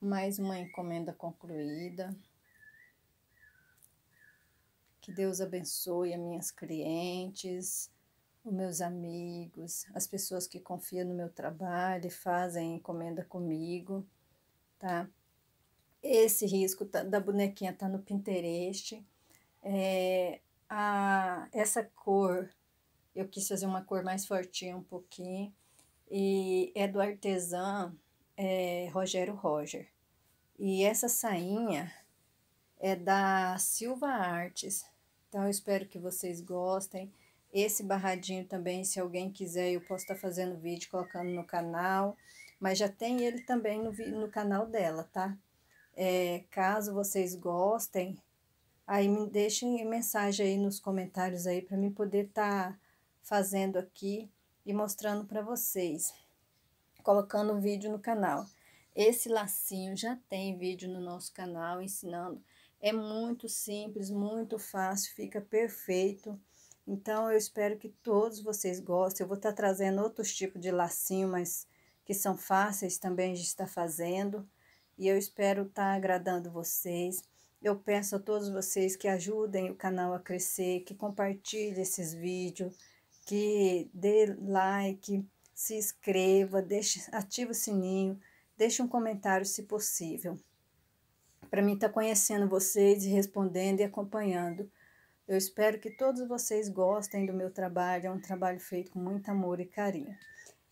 mais uma encomenda concluída. Que Deus abençoe as minhas clientes, os meus amigos, as pessoas que confiam no meu trabalho e fazem encomenda comigo, tá? Esse risco tá, da bonequinha tá no Pinterest. É, a, essa cor, eu quis fazer uma cor mais fortinha um pouquinho, e é do artesã é, Rogério Roger. E essa sainha é da Silva Artes. Então eu espero que vocês gostem. Esse barradinho também, se alguém quiser, eu posso estar tá fazendo vídeo colocando no canal. Mas já tem ele também no, no canal dela, tá? É, caso vocês gostem, aí me deixem mensagem aí nos comentários aí para mim poder estar tá fazendo aqui e mostrando para vocês colocando um vídeo no canal. Esse lacinho já tem vídeo no nosso canal ensinando. É muito simples, muito fácil, fica perfeito. Então, eu espero que todos vocês gostem. Eu vou estar tá trazendo outros tipos de lacinho, mas que são fáceis também de estar fazendo. E eu espero estar tá agradando vocês. Eu peço a todos vocês que ajudem o canal a crescer, que compartilhem esses vídeos, que dê like, se inscreva, deixe, ative o sininho, deixe um comentário se possível. Para mim estar tá conhecendo vocês respondendo e acompanhando. Eu espero que todos vocês gostem do meu trabalho, é um trabalho feito com muito amor e carinho.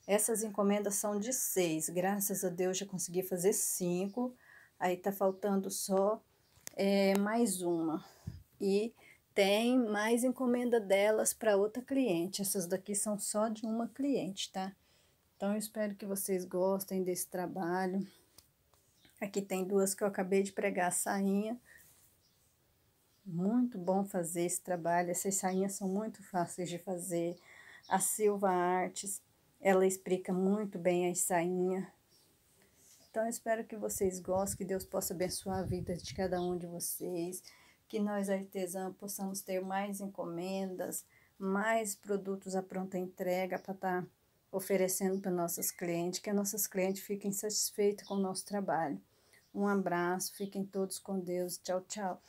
Essas encomendas são de seis, graças a Deus já consegui fazer cinco, aí tá faltando só é, mais uma. E tem mais encomenda delas para outra cliente. Essas daqui são só de uma cliente, tá? Então, eu espero que vocês gostem desse trabalho. Aqui tem duas que eu acabei de pregar a sainha. Muito bom fazer esse trabalho. Essas sainhas são muito fáceis de fazer. A Silva Artes, ela explica muito bem as sainhas. Então, eu espero que vocês gostem, que Deus possa abençoar a vida de cada um de vocês que nós artesãos possamos ter mais encomendas, mais produtos à pronta entrega para estar tá oferecendo para nossas clientes, que nossas clientes fiquem satisfeitas com o nosso trabalho. Um abraço, fiquem todos com Deus. Tchau, tchau.